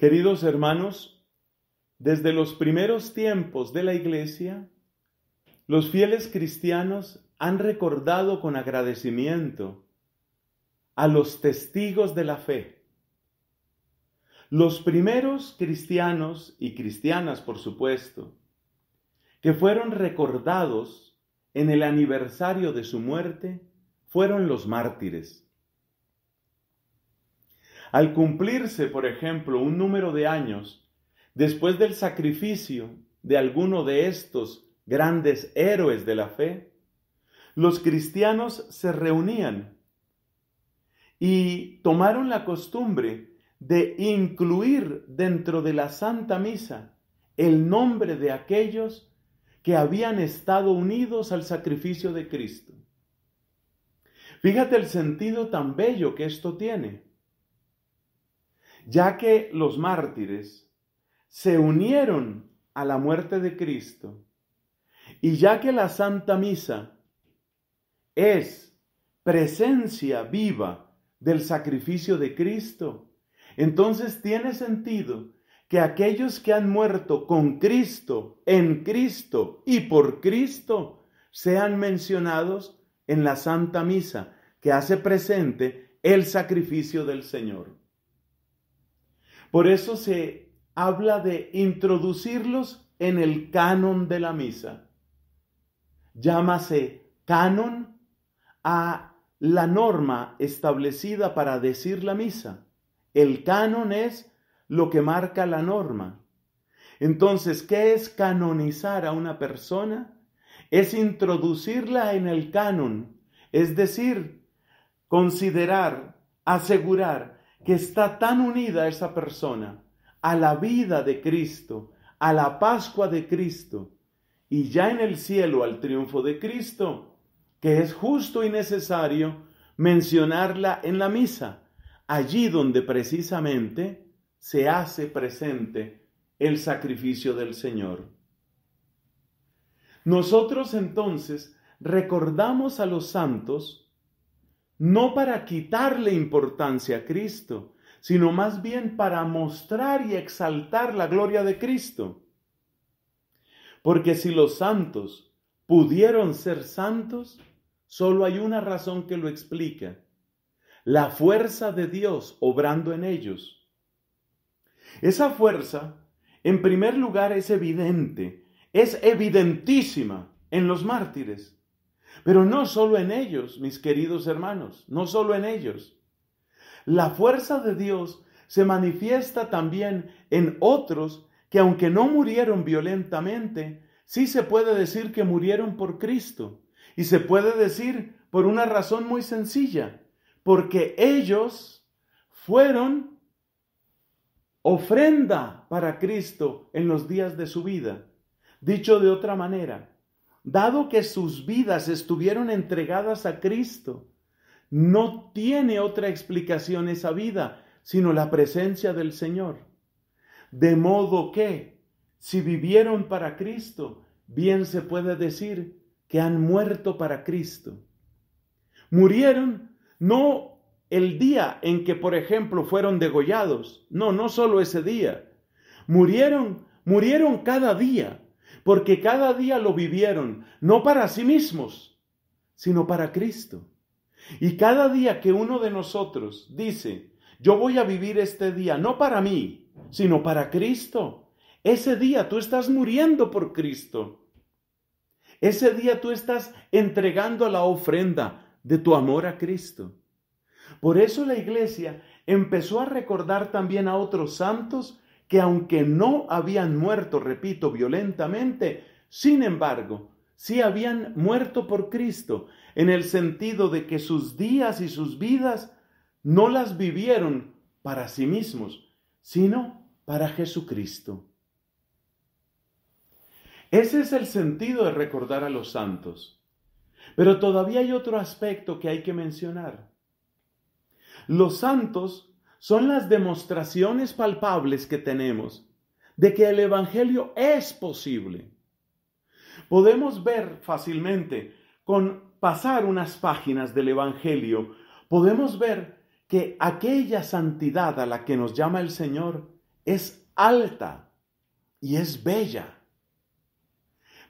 Queridos hermanos, desde los primeros tiempos de la Iglesia, los fieles cristianos han recordado con agradecimiento a los testigos de la fe. Los primeros cristianos y cristianas, por supuesto, que fueron recordados en el aniversario de su muerte, fueron los mártires. Al cumplirse, por ejemplo, un número de años, después del sacrificio de alguno de estos grandes héroes de la fe, los cristianos se reunían y tomaron la costumbre de incluir dentro de la Santa Misa el nombre de aquellos que habían estado unidos al sacrificio de Cristo. Fíjate el sentido tan bello que esto tiene ya que los mártires se unieron a la muerte de Cristo y ya que la Santa Misa es presencia viva del sacrificio de Cristo, entonces tiene sentido que aquellos que han muerto con Cristo, en Cristo y por Cristo, sean mencionados en la Santa Misa, que hace presente el sacrificio del Señor. Por eso se habla de introducirlos en el canon de la misa. Llámase canon a la norma establecida para decir la misa. El canon es lo que marca la norma. Entonces, ¿qué es canonizar a una persona? Es introducirla en el canon, es decir, considerar, asegurar que está tan unida esa persona, a la vida de Cristo, a la Pascua de Cristo, y ya en el cielo al triunfo de Cristo, que es justo y necesario mencionarla en la misa, allí donde precisamente se hace presente el sacrificio del Señor. Nosotros entonces recordamos a los santos no para quitarle importancia a Cristo, sino más bien para mostrar y exaltar la gloria de Cristo. Porque si los santos pudieron ser santos, solo hay una razón que lo explica, la fuerza de Dios obrando en ellos. Esa fuerza, en primer lugar, es evidente, es evidentísima en los mártires. Pero no solo en ellos, mis queridos hermanos, no solo en ellos. La fuerza de Dios se manifiesta también en otros que aunque no murieron violentamente, sí se puede decir que murieron por Cristo. Y se puede decir por una razón muy sencilla, porque ellos fueron ofrenda para Cristo en los días de su vida. Dicho de otra manera, dado que sus vidas estuvieron entregadas a Cristo, no tiene otra explicación esa vida, sino la presencia del Señor. De modo que, si vivieron para Cristo, bien se puede decir que han muerto para Cristo. Murieron no el día en que, por ejemplo, fueron degollados, no, no solo ese día. Murieron, murieron cada día porque cada día lo vivieron, no para sí mismos, sino para Cristo. Y cada día que uno de nosotros dice, yo voy a vivir este día, no para mí, sino para Cristo, ese día tú estás muriendo por Cristo. Ese día tú estás entregando la ofrenda de tu amor a Cristo. Por eso la iglesia empezó a recordar también a otros santos que aunque no habían muerto, repito, violentamente, sin embargo, sí habían muerto por Cristo, en el sentido de que sus días y sus vidas no las vivieron para sí mismos, sino para Jesucristo. Ese es el sentido de recordar a los santos. Pero todavía hay otro aspecto que hay que mencionar. Los santos son las demostraciones palpables que tenemos de que el Evangelio es posible. Podemos ver fácilmente con pasar unas páginas del Evangelio, podemos ver que aquella santidad a la que nos llama el Señor es alta y es bella.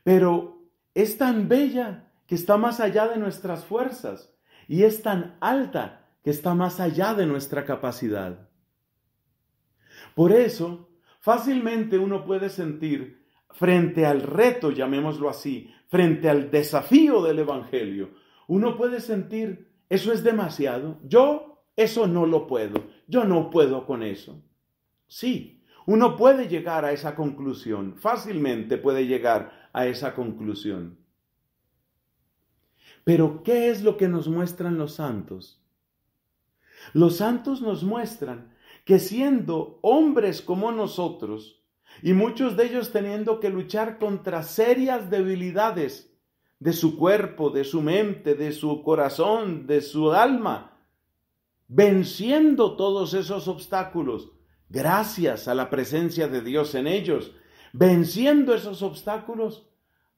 Pero es tan bella que está más allá de nuestras fuerzas y es tan alta que está más allá de nuestra capacidad. Por eso, fácilmente uno puede sentir frente al reto, llamémoslo así, frente al desafío del Evangelio, uno puede sentir, eso es demasiado, yo eso no lo puedo, yo no puedo con eso. Sí, uno puede llegar a esa conclusión, fácilmente puede llegar a esa conclusión. Pero, ¿qué es lo que nos muestran los santos? Los santos nos muestran que siendo hombres como nosotros, y muchos de ellos teniendo que luchar contra serias debilidades de su cuerpo, de su mente, de su corazón, de su alma, venciendo todos esos obstáculos, gracias a la presencia de Dios en ellos, venciendo esos obstáculos,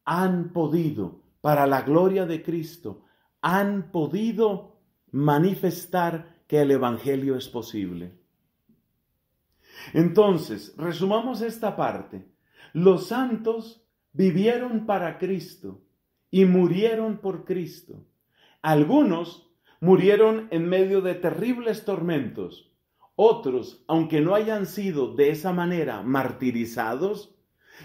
han podido, para la gloria de Cristo, han podido manifestar que el Evangelio es posible. Entonces, resumamos esta parte. Los santos vivieron para Cristo y murieron por Cristo. Algunos murieron en medio de terribles tormentos. Otros, aunque no hayan sido de esa manera martirizados,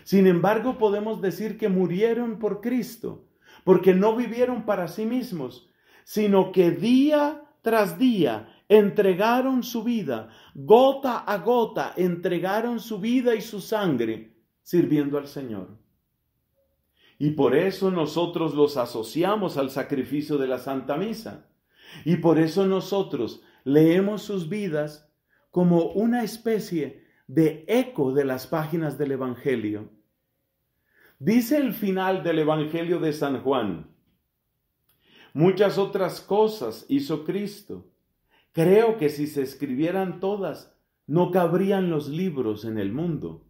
sin embargo podemos decir que murieron por Cristo, porque no vivieron para sí mismos, sino que día tras día entregaron su vida, gota a gota, entregaron su vida y su sangre sirviendo al Señor. Y por eso nosotros los asociamos al sacrificio de la Santa Misa. Y por eso nosotros leemos sus vidas como una especie de eco de las páginas del Evangelio. Dice el final del Evangelio de San Juan, muchas otras cosas hizo Cristo Creo que si se escribieran todas, no cabrían los libros en el mundo.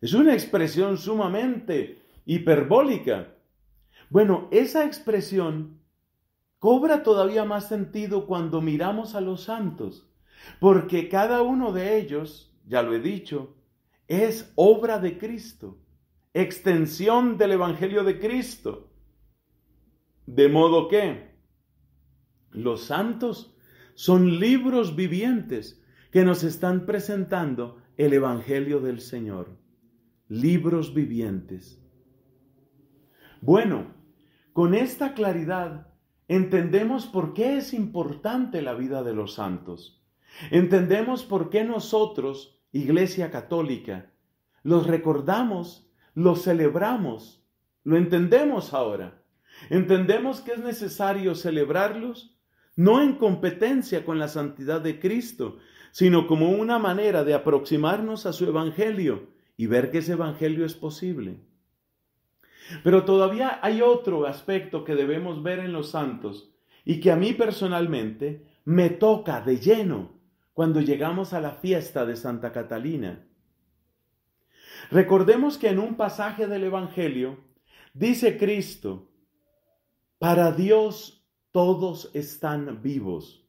Es una expresión sumamente hiperbólica. Bueno, esa expresión cobra todavía más sentido cuando miramos a los santos, porque cada uno de ellos, ya lo he dicho, es obra de Cristo, extensión del Evangelio de Cristo. De modo que los santos son libros vivientes que nos están presentando el Evangelio del Señor. Libros vivientes. Bueno, con esta claridad entendemos por qué es importante la vida de los santos. Entendemos por qué nosotros, Iglesia Católica, los recordamos, los celebramos, lo entendemos ahora. Entendemos que es necesario celebrarlos no en competencia con la santidad de Cristo, sino como una manera de aproximarnos a su Evangelio y ver que ese Evangelio es posible. Pero todavía hay otro aspecto que debemos ver en los santos y que a mí personalmente me toca de lleno cuando llegamos a la fiesta de Santa Catalina. Recordemos que en un pasaje del Evangelio dice Cristo, para Dios todos están vivos.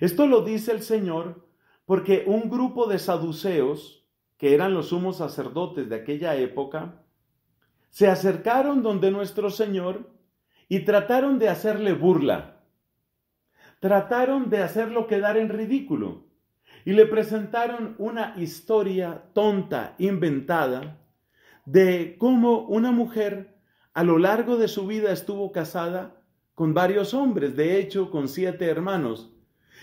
Esto lo dice el Señor porque un grupo de saduceos, que eran los sumos sacerdotes de aquella época, se acercaron donde nuestro Señor y trataron de hacerle burla. Trataron de hacerlo quedar en ridículo y le presentaron una historia tonta, inventada, de cómo una mujer a lo largo de su vida estuvo casada con varios hombres, de hecho con siete hermanos.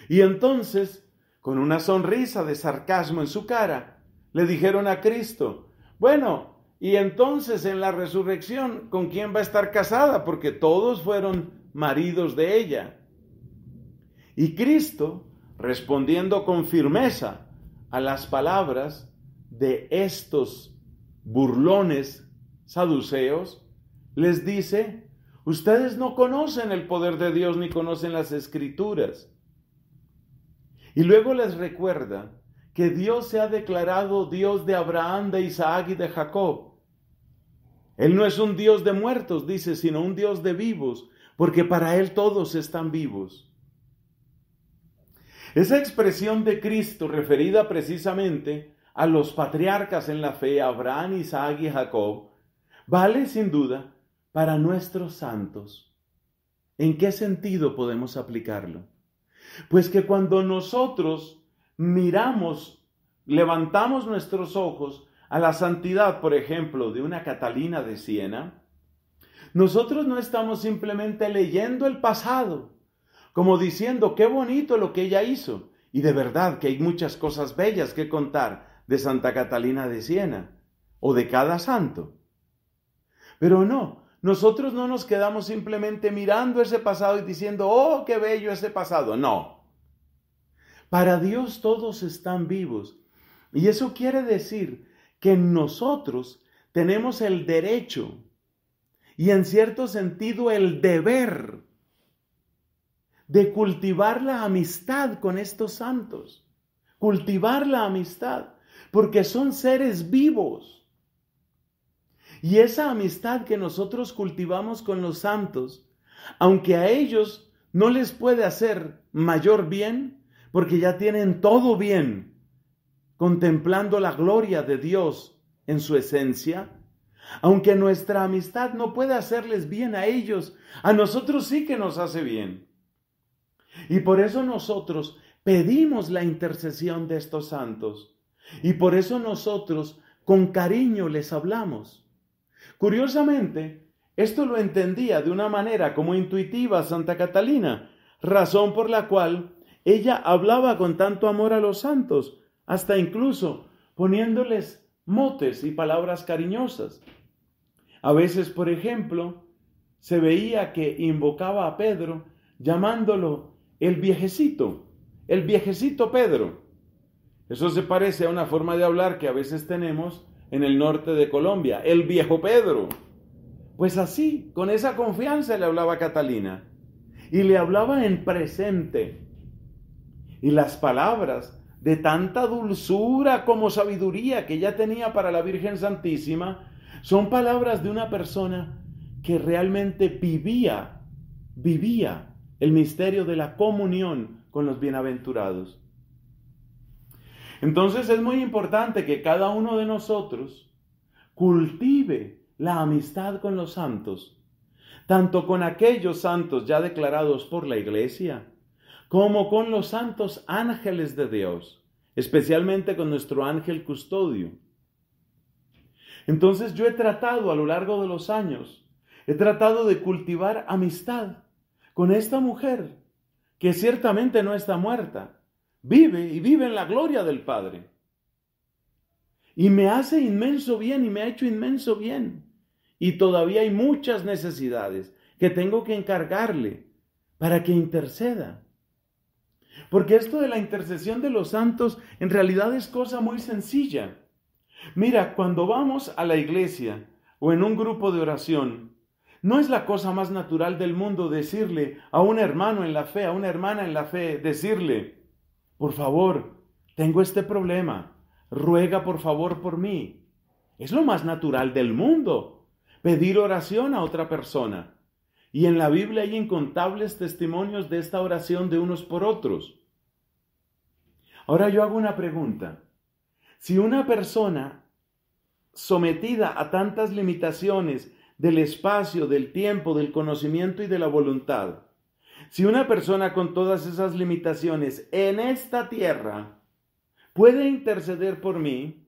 Y entonces, con una sonrisa de sarcasmo en su cara, le dijeron a Cristo, bueno, y entonces en la resurrección, ¿con quién va a estar casada? Porque todos fueron maridos de ella. Y Cristo, respondiendo con firmeza a las palabras de estos burlones saduceos, les dice, Ustedes no conocen el poder de Dios ni conocen las escrituras. Y luego les recuerda que Dios se ha declarado Dios de Abraham, de Isaac y de Jacob. Él no es un Dios de muertos, dice, sino un Dios de vivos, porque para Él todos están vivos. Esa expresión de Cristo referida precisamente a los patriarcas en la fe, Abraham, Isaac y Jacob, vale sin duda para nuestros santos. ¿En qué sentido podemos aplicarlo? Pues que cuando nosotros miramos, levantamos nuestros ojos a la santidad, por ejemplo, de una Catalina de Siena, nosotros no estamos simplemente leyendo el pasado, como diciendo qué bonito lo que ella hizo. Y de verdad que hay muchas cosas bellas que contar de Santa Catalina de Siena o de cada santo. Pero no, nosotros no nos quedamos simplemente mirando ese pasado y diciendo, oh, qué bello ese pasado. No. Para Dios todos están vivos. Y eso quiere decir que nosotros tenemos el derecho y en cierto sentido el deber de cultivar la amistad con estos santos. Cultivar la amistad, porque son seres vivos y esa amistad que nosotros cultivamos con los santos, aunque a ellos no les puede hacer mayor bien, porque ya tienen todo bien, contemplando la gloria de Dios en su esencia, aunque nuestra amistad no puede hacerles bien a ellos, a nosotros sí que nos hace bien. Y por eso nosotros pedimos la intercesión de estos santos. Y por eso nosotros con cariño les hablamos. Curiosamente, esto lo entendía de una manera como intuitiva Santa Catalina, razón por la cual ella hablaba con tanto amor a los santos, hasta incluso poniéndoles motes y palabras cariñosas. A veces, por ejemplo, se veía que invocaba a Pedro llamándolo el viejecito, el viejecito Pedro. Eso se parece a una forma de hablar que a veces tenemos en el norte de Colombia, el viejo Pedro. Pues así, con esa confianza le hablaba Catalina. Y le hablaba en presente. Y las palabras de tanta dulzura como sabiduría que ella tenía para la Virgen Santísima son palabras de una persona que realmente vivía, vivía el misterio de la comunión con los bienaventurados. Entonces es muy importante que cada uno de nosotros cultive la amistad con los santos, tanto con aquellos santos ya declarados por la iglesia, como con los santos ángeles de Dios, especialmente con nuestro ángel custodio. Entonces yo he tratado a lo largo de los años, he tratado de cultivar amistad con esta mujer, que ciertamente no está muerta, vive y vive en la gloria del Padre. Y me hace inmenso bien y me ha hecho inmenso bien. Y todavía hay muchas necesidades que tengo que encargarle para que interceda. Porque esto de la intercesión de los santos en realidad es cosa muy sencilla. Mira, cuando vamos a la iglesia o en un grupo de oración, no es la cosa más natural del mundo decirle a un hermano en la fe, a una hermana en la fe, decirle, por favor, tengo este problema, ruega por favor por mí. Es lo más natural del mundo, pedir oración a otra persona. Y en la Biblia hay incontables testimonios de esta oración de unos por otros. Ahora yo hago una pregunta. Si una persona sometida a tantas limitaciones del espacio, del tiempo, del conocimiento y de la voluntad, si una persona con todas esas limitaciones en esta tierra puede interceder por mí,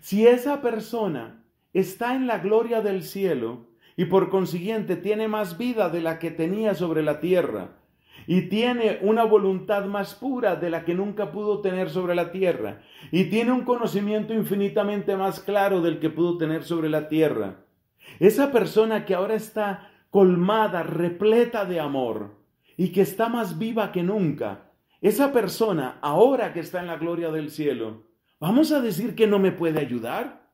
si esa persona está en la gloria del cielo y por consiguiente tiene más vida de la que tenía sobre la tierra, y tiene una voluntad más pura de la que nunca pudo tener sobre la tierra, y tiene un conocimiento infinitamente más claro del que pudo tener sobre la tierra. Esa persona que ahora está colmada, repleta de amor y que está más viva que nunca, esa persona ahora que está en la gloria del cielo, vamos a decir que no me puede ayudar.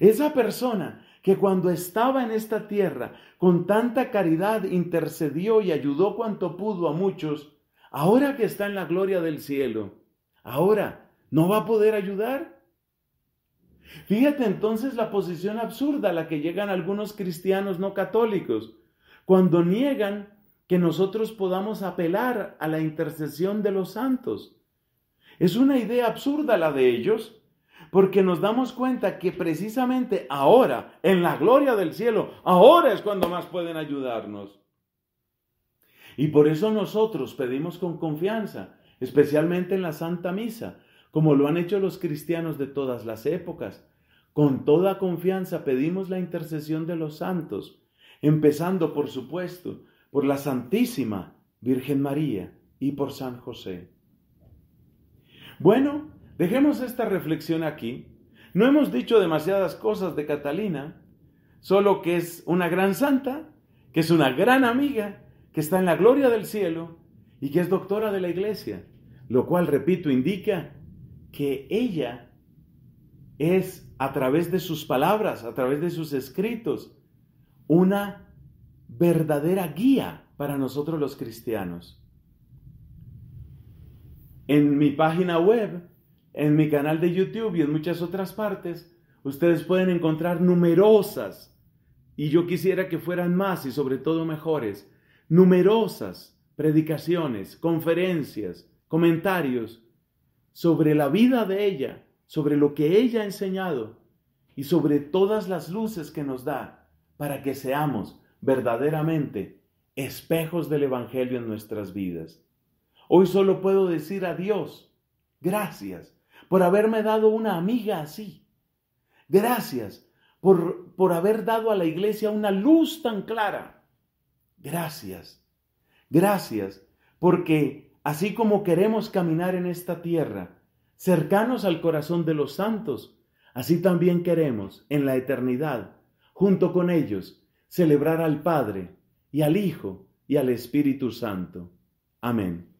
Esa persona que cuando estaba en esta tierra con tanta caridad intercedió y ayudó cuanto pudo a muchos, ahora que está en la gloria del cielo, ahora no va a poder ayudar. Fíjate entonces la posición absurda a la que llegan algunos cristianos no católicos cuando niegan que nosotros podamos apelar a la intercesión de los santos. Es una idea absurda la de ellos, porque nos damos cuenta que precisamente ahora, en la gloria del cielo, ahora es cuando más pueden ayudarnos. Y por eso nosotros pedimos con confianza, especialmente en la Santa Misa, como lo han hecho los cristianos de todas las épocas. Con toda confianza pedimos la intercesión de los santos, empezando, por supuesto, por la Santísima Virgen María y por San José. Bueno, dejemos esta reflexión aquí. No hemos dicho demasiadas cosas de Catalina, solo que es una gran santa, que es una gran amiga, que está en la gloria del cielo y que es doctora de la iglesia, lo cual, repito, indica que ella es a través de sus palabras, a través de sus escritos, una verdadera guía para nosotros los cristianos. En mi página web, en mi canal de YouTube y en muchas otras partes, ustedes pueden encontrar numerosas, y yo quisiera que fueran más y sobre todo mejores, numerosas predicaciones, conferencias, comentarios sobre la vida de ella, sobre lo que ella ha enseñado y sobre todas las luces que nos da para que seamos verdaderamente espejos del Evangelio en nuestras vidas. Hoy solo puedo decir a Dios, gracias por haberme dado una amiga así. Gracias por, por haber dado a la iglesia una luz tan clara. Gracias. Gracias porque Así como queremos caminar en esta tierra, cercanos al corazón de los santos, así también queremos, en la eternidad, junto con ellos, celebrar al Padre y al Hijo y al Espíritu Santo. Amén.